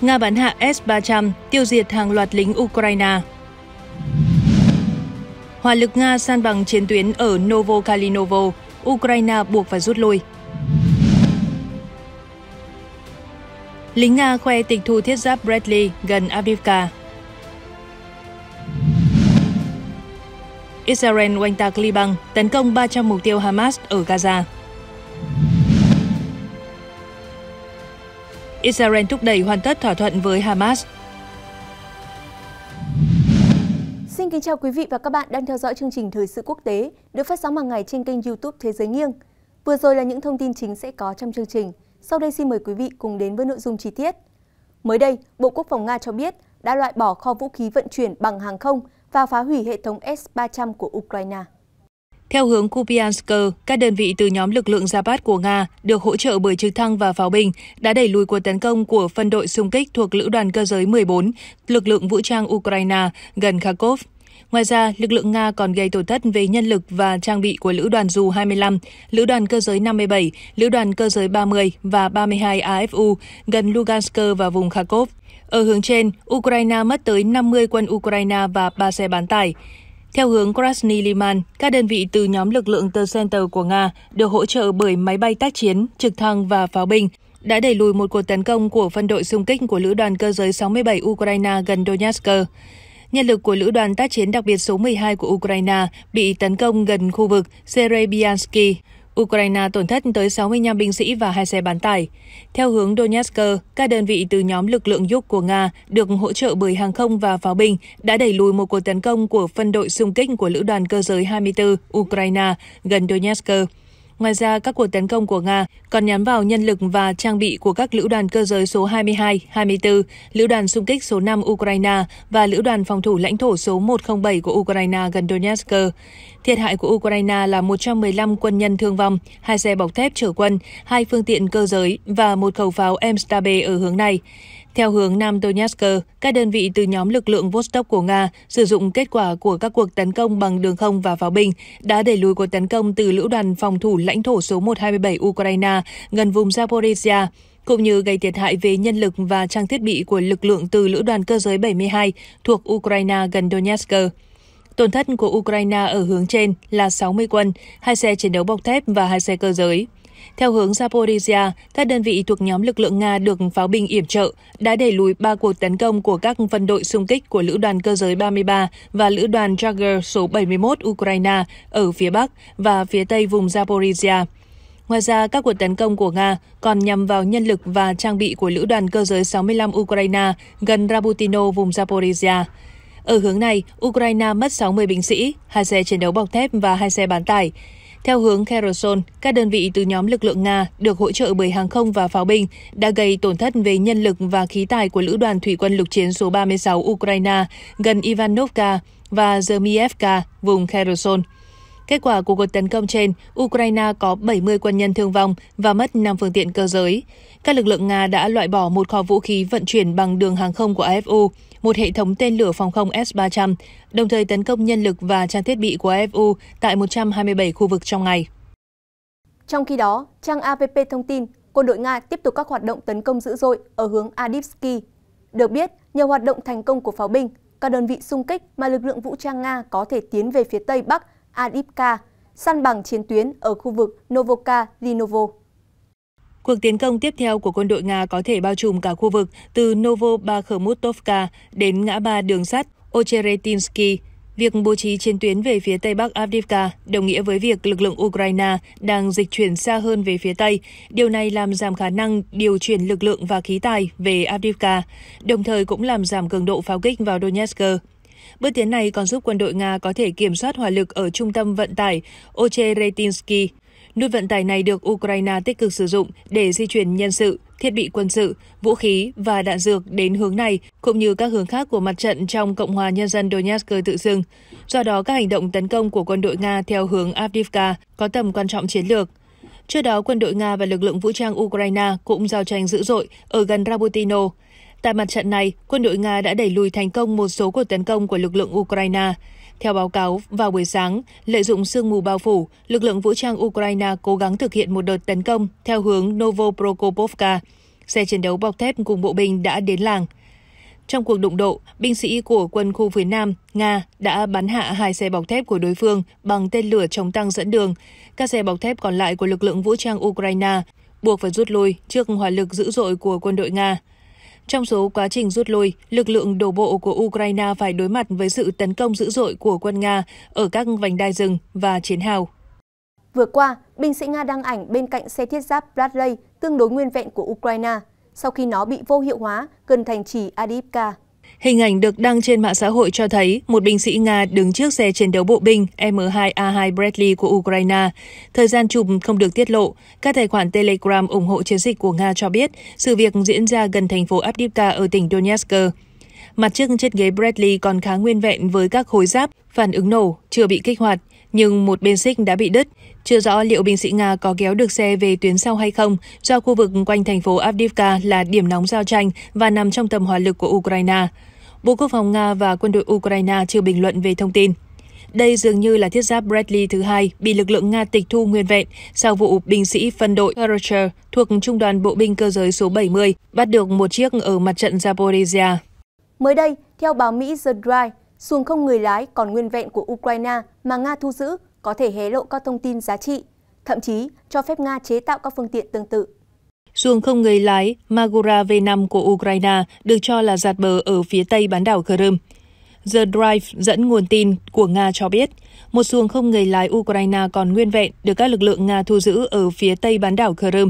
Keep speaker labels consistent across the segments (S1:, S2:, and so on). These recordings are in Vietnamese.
S1: Nga bắn hạ S-300, tiêu diệt hàng loạt lính Ukraine. Hỏa lực Nga san bằng chiến tuyến ở Novokalinovo, Ukraine buộc phải rút lui. Lính Nga khoe tịch thu thiết giáp Bradley gần Avdiivka. Israel oanh tạc Liban, tấn công 300 mục tiêu Hamas ở Gaza. Israel thúc đẩy hoàn tất thỏa thuận với Hamas.
S2: Xin kính chào quý vị và các bạn đang theo dõi chương trình Thời sự quốc tế được phát sóng hàng ngày trên kênh YouTube Thế giới nghiêng. Vừa rồi là những thông tin chính sẽ có trong chương trình. Sau đây xin mời quý vị cùng đến với nội dung chi tiết. Mới đây, Bộ Quốc phòng Nga cho biết đã loại bỏ kho vũ khí vận chuyển bằng hàng không và phá hủy hệ thống S-300 của Ukraine.
S1: Theo hướng Kupiansk, các đơn vị từ nhóm lực lượng Zapat của Nga được hỗ trợ bởi trực thăng và pháo binh đã đẩy lùi cuộc tấn công của phân đội xung kích thuộc Lữ đoàn cơ giới 14, lực lượng vũ trang Ukraine gần Kharkov. Ngoài ra, lực lượng Nga còn gây tổn thất về nhân lực và trang bị của Lữ đoàn Dù 25, Lữ đoàn cơ giới 57, Lữ đoàn cơ giới 30 và 32 AFU gần Lugansk và vùng Kharkov. Ở hướng trên, Ukraine mất tới 50 quân Ukraine và 3 xe bán tải. Theo hướng Krasny Liman, các đơn vị từ nhóm lực lượng T Center của Nga được hỗ trợ bởi máy bay tác chiến, trực thăng và pháo binh, đã đẩy lùi một cuộc tấn công của phân đội xung kích của lữ đoàn cơ giới 67 Ukraine gần Donetsk. Nhân lực của lữ đoàn tác chiến đặc biệt số 12 của Ukraine bị tấn công gần khu vực Serebiansky, Ukraine tổn thất tới 65 binh sĩ và hai xe bán tải. Theo hướng Donetsk, các đơn vị từ nhóm lực lượng giúp của Nga được hỗ trợ bởi hàng không và pháo binh đã đẩy lùi một cuộc tấn công của phân đội xung kích của Lữ đoàn Cơ giới 24 Ukraine gần Donetsk. Ngoài ra, các cuộc tấn công của Nga còn nhắm vào nhân lực và trang bị của các lữ đoàn cơ giới số 22, 24, lữ đoàn xung kích số 5 Ukraine và lữ đoàn phòng thủ lãnh thổ số 107 của Ukraine gần Donetsk. Thiệt hại của Ukraine là 115 quân nhân thương vong, hai xe bọc thép chở quân, hai phương tiện cơ giới và một khẩu pháo Mstabe ở hướng này. Theo hướng Nam Donetsk, các đơn vị từ nhóm lực lượng Vostok của Nga sử dụng kết quả của các cuộc tấn công bằng đường không và pháo binh đã đẩy lùi cuộc tấn công từ lữ đoàn phòng thủ lãnh thổ số 127 Ukraine gần vùng Zaporizhia cũng như gây thiệt hại về nhân lực và trang thiết bị của lực lượng từ lữ đoàn cơ giới 72 thuộc Ukraine gần Donetsk. Tổn thất của Ukraine ở hướng trên là 60 quân, hai xe chiến đấu bọc thép và hai xe cơ giới. Theo hướng Zaporizhia, các đơn vị thuộc nhóm lực lượng Nga được pháo binh yểm trợ đã đẩy lùi ba cuộc tấn công của các phân đội xung kích của Lữ đoàn Cơ giới 33 và Lữ đoàn Jagger số 71 Ukraine ở phía Bắc và phía Tây vùng Zaporizhia. Ngoài ra, các cuộc tấn công của Nga còn nhằm vào nhân lực và trang bị của Lữ đoàn Cơ giới 65 Ukraine gần Rabutino vùng Zaporizhia. Ở hướng này, Ukraine mất 60 binh sĩ, hai xe chiến đấu bọc thép và hai xe bán tải. Theo hướng Kherson, các đơn vị từ nhóm lực lượng Nga được hỗ trợ bởi hàng không và pháo binh đã gây tổn thất về nhân lực và khí tài của Lữ đoàn Thủy quân lục chiến số 36 Ukraine gần Ivanovka và Zermievka, vùng Kherson. Kết quả của cuộc tấn công trên, Ukraine có 70 quân nhân thương vong và mất 5 phương tiện cơ giới. Các lực lượng Nga đã loại bỏ một kho vũ khí vận chuyển bằng đường hàng không của AFU một hệ thống tên lửa phòng không S-300, đồng thời tấn công nhân lực và trang thiết bị của AFU tại 127 khu vực trong ngày.
S2: Trong khi đó, trang Avp thông tin quân đội Nga tiếp tục các hoạt động tấn công dữ dội ở hướng Adipsky. Được biết, nhờ hoạt động thành công của pháo binh, các đơn vị xung kích mà lực lượng vũ trang Nga có thể tiến về phía tây bắc Adipka, săn bằng chiến tuyến ở khu vực Novoka-Linovo.
S1: Cuộc tiến công tiếp theo của quân đội Nga có thể bao trùm cả khu vực từ Novobakhmutovka đến ngã ba đường sắt Ocheretinsky. Việc bố trí chiến tuyến về phía tây bắc Avdiivka đồng nghĩa với việc lực lượng Ukraine đang dịch chuyển xa hơn về phía tây. Điều này làm giảm khả năng điều chuyển lực lượng và khí tài về Avdiivka, đồng thời cũng làm giảm cường độ pháo kích vào Donetsk. Bước tiến này còn giúp quân đội Nga có thể kiểm soát hỏa lực ở trung tâm vận tải Ocheretinsky. Nút vận tải này được Ukraine tích cực sử dụng để di chuyển nhân sự, thiết bị quân sự, vũ khí và đạn dược đến hướng này, cũng như các hướng khác của mặt trận trong Cộng hòa Nhân dân Donetsk tự xưng. Do đó, các hành động tấn công của quân đội Nga theo hướng Avdiivka có tầm quan trọng chiến lược. Trước đó, quân đội Nga và lực lượng vũ trang Ukraine cũng giao tranh dữ dội ở gần Rabotino. Tại mặt trận này, quân đội Nga đã đẩy lùi thành công một số cuộc tấn công của lực lượng Ukraine. Theo báo cáo, vào buổi sáng, lợi dụng sương mù bao phủ, lực lượng vũ trang Ukraine cố gắng thực hiện một đợt tấn công theo hướng Novoprokopovka. Xe chiến đấu bọc thép cùng bộ binh đã đến làng. Trong cuộc đụng độ, binh sĩ của quân khu phía Nam, Nga đã bắn hạ hai xe bọc thép của đối phương bằng tên lửa chống tăng dẫn đường. Các xe bọc thép còn lại của lực lượng vũ trang Ukraine buộc phải rút lui trước hỏa lực dữ dội của quân đội Nga. Trong số quá trình rút lui, lực lượng đổ bộ của Ukraine phải đối mặt với sự tấn công dữ dội của quân Nga ở các
S2: vành đai rừng và chiến hào. Vừa qua, binh sĩ Nga đăng ảnh bên cạnh xe thiết giáp Bradley tương đối nguyên vẹn của Ukraine, sau khi nó bị vô hiệu hóa gần thành trì Adivka.
S1: Hình ảnh được đăng trên mạng xã hội cho thấy một binh sĩ Nga đứng trước xe chiến đấu bộ binh M2A2 Bradley của Ukraine. Thời gian chụp không được tiết lộ. Các tài khoản Telegram ủng hộ chiến dịch của Nga cho biết sự việc diễn ra gần thành phố Avdiivka ở tỉnh Donetsk. Mặt trước chiếc ghế Bradley còn khá nguyên vẹn với các khối giáp, phản ứng nổ, chưa bị kích hoạt nhưng một bên xích đã bị đứt. Chưa rõ liệu binh sĩ Nga có kéo được xe về tuyến sau hay không, do khu vực quanh thành phố Avdiivka là điểm nóng giao tranh và nằm trong tầm hỏa lực của Ukraine. Bộ Quốc phòng Nga và quân đội Ukraine chưa bình luận về thông tin. Đây dường như là thiết giáp Bradley thứ hai bị lực lượng Nga tịch thu nguyên vẹn sau vụ binh sĩ phân đội Archer thuộc Trung đoàn Bộ binh Cơ giới số 70 bắt được một chiếc ở mặt trận Zaporizhia.
S2: Mới đây, theo báo Mỹ The Drive, xuồng không người lái còn nguyên vẹn của Ukraine mà Nga thu giữ có thể hé lộ các thông tin giá trị, thậm chí cho phép Nga chế tạo các phương tiện tương tự.
S1: Xuồng không người lái Magura V5 của Ukraine được cho là giạt bờ ở phía tây bán đảo Crimea. The Drive dẫn nguồn tin của Nga cho biết, một xuồng không người lái Ukraine còn nguyên vẹn được các lực lượng Nga thu giữ ở phía tây bán đảo Crimea.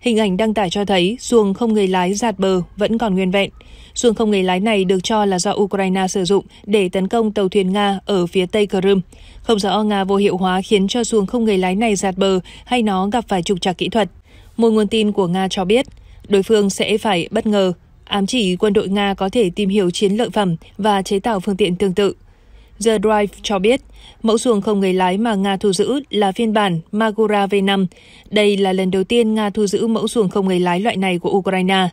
S1: Hình ảnh đăng tải cho thấy xuồng không người lái giạt bờ vẫn còn nguyên vẹn. Xuồng không người lái này được cho là do Ukraine sử dụng để tấn công tàu thuyền Nga ở phía tây Crimea. Không rõ Nga vô hiệu hóa khiến cho xuồng không người lái này giạt bờ hay nó gặp phải trục trặc kỹ thuật. Một nguồn tin của Nga cho biết, đối phương sẽ phải bất ngờ ám chỉ quân đội Nga có thể tìm hiểu chiến lợi phẩm và chế tạo phương tiện tương tự. The Drive cho biết, mẫu xuồng không người lái mà Nga thu giữ là phiên bản Magura V5. Đây là lần đầu tiên Nga thu giữ mẫu xuồng không người lái loại này của Ukraine.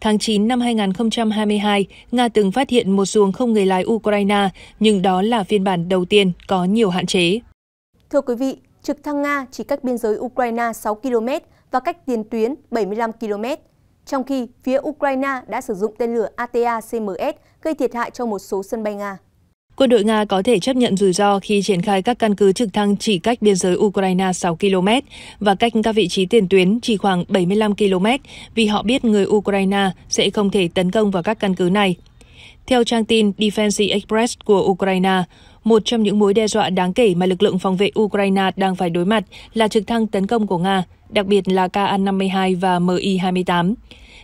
S1: Tháng 9 năm 2022, Nga từng phát hiện một xuồng không người lái Ukraine, nhưng đó là phiên bản đầu tiên có nhiều hạn chế.
S2: Thưa quý vị, trực thăng Nga chỉ cách biên giới Ukraine 6 km và cách tiền tuyến 75 km trong khi phía Ukraine đã sử dụng tên lửa Atacms gây thiệt hại cho một số sân bay Nga.
S1: Quân đội Nga có thể chấp nhận rủi ro khi triển khai các căn cứ trực thăng chỉ cách biên giới Ukraine 6 km và cách các vị trí tiền tuyến chỉ khoảng 75 km vì họ biết người Ukraine sẽ không thể tấn công vào các căn cứ này. Theo trang tin Defense Express của Ukraine, một trong những mối đe dọa đáng kể mà lực lượng phòng vệ Ukraine đang phải đối mặt là trực thăng tấn công của Nga, đặc biệt là Ka-52 và Mi-28.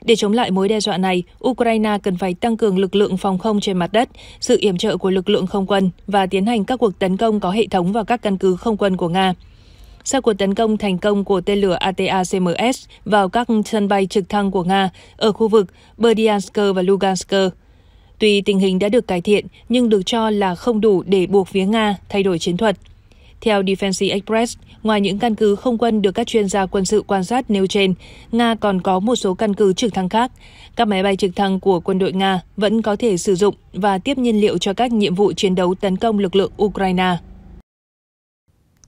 S1: Để chống lại mối đe dọa này, Ukraine cần phải tăng cường lực lượng phòng không trên mặt đất, sự yểm trợ của lực lượng không quân và tiến hành các cuộc tấn công có hệ thống vào các căn cứ không quân của Nga. Sau cuộc tấn công thành công của tên lửa Atacms vào các sân bay trực thăng của Nga ở khu vực Berdyansk và Lugansk, Tuy tình hình đã được cải thiện, nhưng được cho là không đủ để buộc phía Nga thay đổi chiến thuật. Theo Defense Express, ngoài những căn cứ không quân được các chuyên gia quân sự quan sát nêu trên, Nga còn có một số căn cứ trực thăng khác. Các máy bay trực thăng của quân đội Nga vẫn có thể sử dụng và tiếp nhiên liệu cho các nhiệm vụ chiến đấu tấn công lực lượng
S2: Ukraine.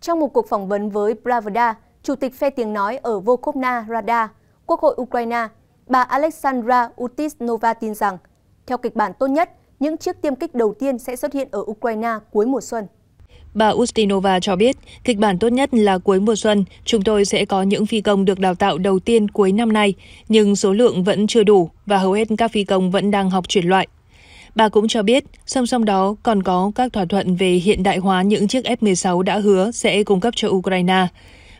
S2: Trong một cuộc phỏng vấn với Pravda, Chủ tịch phe tiếng nói ở Volkovna Rada, Quốc hội Ukraine, bà Alexandra Utisnova tin rằng – theo kịch bản tốt nhất, những chiếc tiêm kích đầu tiên sẽ xuất hiện ở Ukraine cuối mùa xuân.
S1: Bà Ustinova cho biết, kịch bản tốt nhất là cuối mùa xuân, chúng tôi sẽ có những phi công được đào tạo đầu tiên cuối năm nay, nhưng số lượng vẫn chưa đủ và hầu hết các phi công vẫn đang học chuyển loại. Bà cũng cho biết, song song đó còn có các thỏa thuận về hiện đại hóa những chiếc F-16 đã hứa sẽ cung cấp cho Ukraine,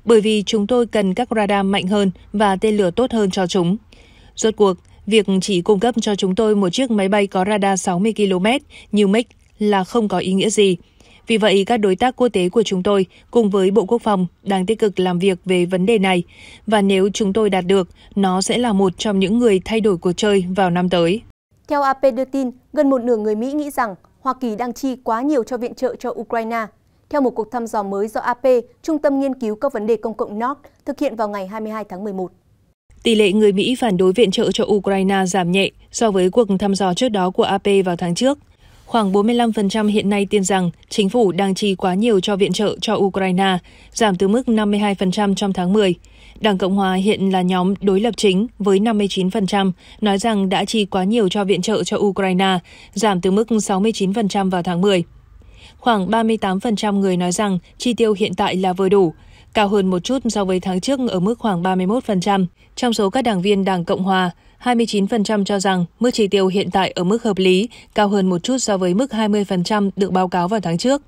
S1: bởi vì chúng tôi cần các radar mạnh hơn và tên lửa tốt hơn cho chúng. Rốt cuộc, Việc chỉ cung cấp cho chúng tôi một chiếc máy bay có radar 60 km như MiG là không có ý nghĩa gì. Vì vậy, các đối tác quốc tế của chúng tôi cùng với Bộ Quốc phòng đang tích cực làm việc về vấn đề này. Và nếu chúng tôi đạt được, nó sẽ là một trong những người thay đổi cuộc chơi vào năm tới.
S2: Theo AP đưa tin, gần một nửa người Mỹ nghĩ rằng Hoa Kỳ đang chi quá nhiều cho viện trợ cho Ukraine. Theo một cuộc thăm dò mới do AP, Trung tâm Nghiên cứu các vấn đề công cộng North, thực hiện vào ngày 22 tháng 11
S1: tỷ lệ người Mỹ phản đối viện trợ cho Ukraine giảm nhẹ so với cuộc thăm dò trước đó của AP vào tháng trước. Khoảng 45% hiện nay tin rằng chính phủ đang chi quá nhiều cho viện trợ cho Ukraine, giảm từ mức 52% trong tháng 10. Đảng Cộng hòa hiện là nhóm đối lập chính với 59%, nói rằng đã chi quá nhiều cho viện trợ cho Ukraine, giảm từ mức 69% vào tháng 10. Khoảng 38% người nói rằng chi tiêu hiện tại là vừa đủ, cao hơn một chút so với tháng trước ở mức khoảng 31%. Trong số các đảng viên Đảng Cộng hòa, 29% cho rằng mức chi tiêu hiện tại ở mức hợp lý, cao hơn một chút so với mức 20% được báo cáo vào tháng trước.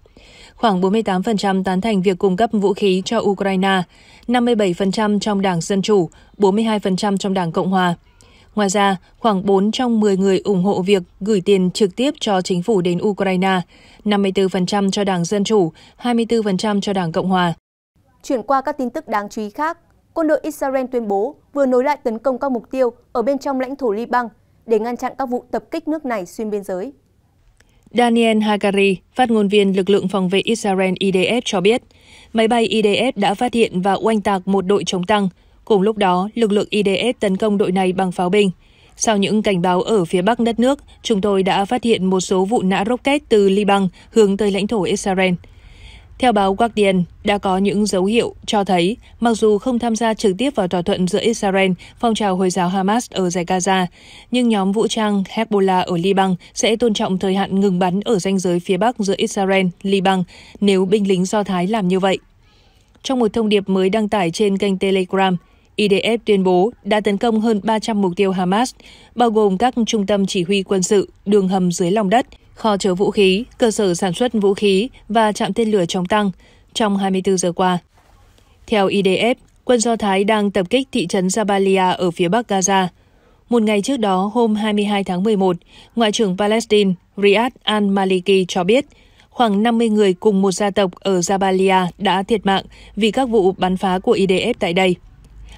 S1: Khoảng 48% tán thành việc cung cấp vũ khí cho Ukraine, 57% trong Đảng Dân Chủ, 42% trong Đảng Cộng Hòa. Ngoài ra, khoảng 4 trong 10 người ủng hộ việc gửi tiền trực tiếp cho chính phủ đến Ukraine, 54% cho Đảng Dân Chủ, 24% cho Đảng Cộng Hòa
S2: chuyển qua các tin tức đáng chú ý khác, quân đội Israel tuyên bố vừa nối lại tấn công các mục tiêu ở bên trong lãnh thổ Liban để ngăn chặn các vụ tập kích nước này xuyên biên giới.
S1: Daniel Hagari, phát ngôn viên lực lượng phòng vệ Israel IDF cho biết, máy bay IDF đã phát hiện và oanh tạc một đội chống tăng. Cùng lúc đó, lực lượng IDF tấn công đội này bằng pháo binh. Sau những cảnh báo ở phía bắc đất nước, chúng tôi đã phát hiện một số vụ nã rocket từ Liban hướng tới lãnh thổ Israel. Theo báo Guardian, đã có những dấu hiệu cho thấy, mặc dù không tham gia trực tiếp vào thỏa thuận giữa Israel, phong trào Hồi giáo Hamas ở giải Gaza, nhưng nhóm vũ trang Hezbollah ở Liban sẽ tôn trọng thời hạn ngừng bắn ở ranh giới phía Bắc giữa Israel, Liban nếu binh lính Do Thái làm như vậy. Trong một thông điệp mới đăng tải trên kênh Telegram, IDF tuyên bố đã tấn công hơn 300 mục tiêu Hamas, bao gồm các trung tâm chỉ huy quân sự, đường hầm dưới lòng đất – kho chứa vũ khí, cơ sở sản xuất vũ khí và trạm tên lửa chống tăng trong 24 giờ qua. Theo IDF, quân Do Thái đang tập kích thị trấn Jabalia ở phía bắc Gaza. Một ngày trước đó, hôm 22 tháng 11, Ngoại trưởng Palestine Riyad al-Maliki cho biết khoảng 50 người cùng một gia tộc ở Jabalia đã thiệt mạng vì các vụ bắn phá của IDF tại đây.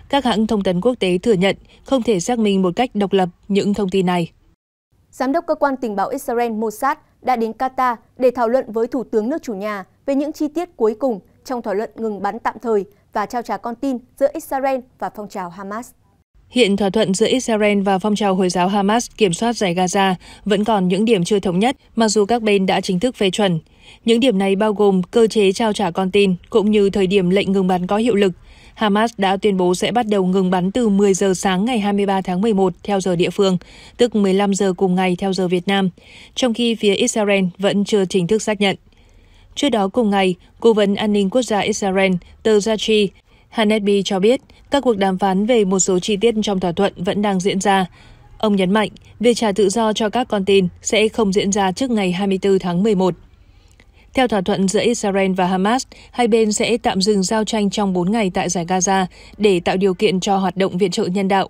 S1: Các hãng thông tấn quốc tế thừa nhận không thể xác minh một cách độc lập những thông tin này.
S2: Giám đốc cơ quan tình báo Israel Mossad đã đến Qatar để thảo luận với Thủ tướng nước chủ nhà về những chi tiết cuối cùng trong thỏa luận ngừng bắn tạm thời và trao trả con tin giữa Israel và phong trào Hamas.
S1: Hiện thỏa thuận giữa Israel và phong trào Hồi giáo Hamas kiểm soát giải Gaza vẫn còn những điểm chưa thống nhất, mặc dù các bên đã chính thức phê chuẩn. Những điểm này bao gồm cơ chế trao trả con tin cũng như thời điểm lệnh ngừng bắn có hiệu lực – Hamas đã tuyên bố sẽ bắt đầu ngừng bắn từ 10 giờ sáng ngày 23 tháng 11 theo giờ địa phương, tức 15 giờ cùng ngày theo giờ Việt Nam, trong khi phía Israel vẫn chưa chính thức xác nhận. Trước đó cùng ngày, Cố vấn An ninh Quốc gia Israel, tờ Zachi, Hanetbi cho biết các cuộc đàm phán về một số chi tiết trong thỏa thuận vẫn đang diễn ra. Ông nhấn mạnh, việc trả tự do cho các con tin sẽ không diễn ra trước ngày 24 tháng 11. Theo thỏa thuận giữa Israel và Hamas, hai bên sẽ tạm dừng giao tranh trong 4 ngày tại giải Gaza để tạo điều kiện cho hoạt động viện trợ nhân đạo.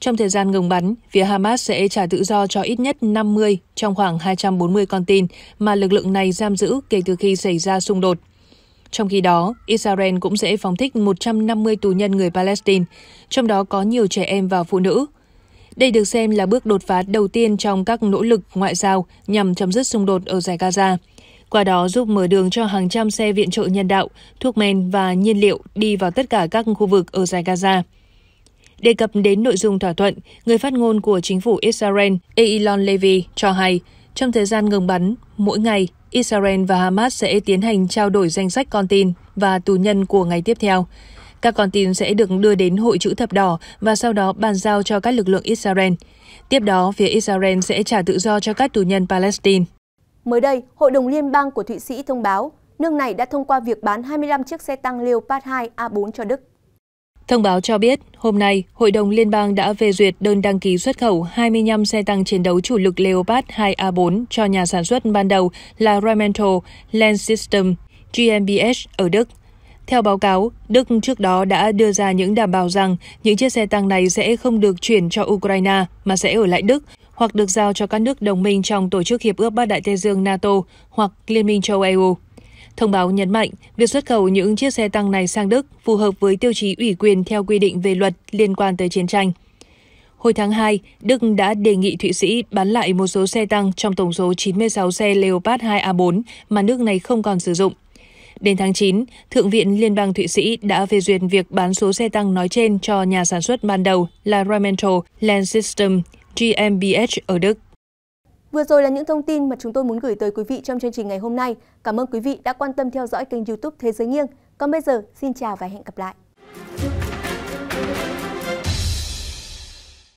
S1: Trong thời gian ngừng bắn, phía Hamas sẽ trả tự do cho ít nhất 50 trong khoảng 240 con tin mà lực lượng này giam giữ kể từ khi xảy ra xung đột. Trong khi đó, Israel cũng sẽ phóng thích 150 tù nhân người Palestine, trong đó có nhiều trẻ em và phụ nữ. Đây được xem là bước đột phá đầu tiên trong các nỗ lực ngoại giao nhằm chấm dứt xung đột ở giải Gaza qua đó giúp mở đường cho hàng trăm xe viện trợ nhân đạo, thuốc men và nhiên liệu đi vào tất cả các khu vực ở giải Gaza. Đề cập đến nội dung thỏa thuận, người phát ngôn của chính phủ Israel Eilon Levy cho hay, trong thời gian ngừng bắn, mỗi ngày, Israel và Hamas sẽ tiến hành trao đổi danh sách con tin và tù nhân của ngày tiếp theo. Các con tin sẽ được đưa đến Hội chữ thập đỏ và sau đó bàn giao cho các lực lượng Israel. Tiếp đó, phía Israel sẽ trả tự do cho các tù nhân Palestine
S2: mới đây hội đồng liên bang của thụy sĩ thông báo nước này đã thông qua việc bán 25 chiếc xe tăng Leopard 2 A4 cho Đức.
S1: Thông báo cho biết, hôm nay, Hội đồng Liên bang đã phê duyệt đơn đăng ký xuất khẩu 25 xe tăng chiến đấu chủ lực Leopard 2A4 cho nhà sản xuất ban đầu là Rheinmetall Land System GmbH ở Đức. Theo báo cáo, Đức trước đó đã đưa ra những đảm bảo rằng những chiếc xe tăng này sẽ không được chuyển cho Ukraine mà sẽ ở lại Đức hoặc được giao cho các nước đồng minh trong Tổ chức Hiệp ước Bắc Đại Tây Dương NATO hoặc Liên minh châu EU. Thông báo nhấn mạnh, việc xuất khẩu những chiếc xe tăng này sang Đức phù hợp với tiêu chí ủy quyền theo quy định về luật liên quan tới chiến tranh. Hồi tháng 2, Đức đã đề nghị Thụy Sĩ bán lại một số xe tăng trong tổng số 96 xe Leopard 2A4 mà nước này không còn sử dụng. Đến tháng 9, Thượng viện Liên bang Thụy Sĩ đã phê duyệt việc bán số xe tăng nói trên cho nhà sản xuất ban đầu là Rheinmetall Land System GmbH ở Đức.
S2: Vừa rồi là những thông tin mà chúng tôi muốn gửi tới quý vị trong chương trình ngày hôm nay. Cảm ơn quý vị đã quan tâm theo dõi kênh youtube Thế giới nghiêng. Còn bây giờ, xin chào và hẹn gặp lại.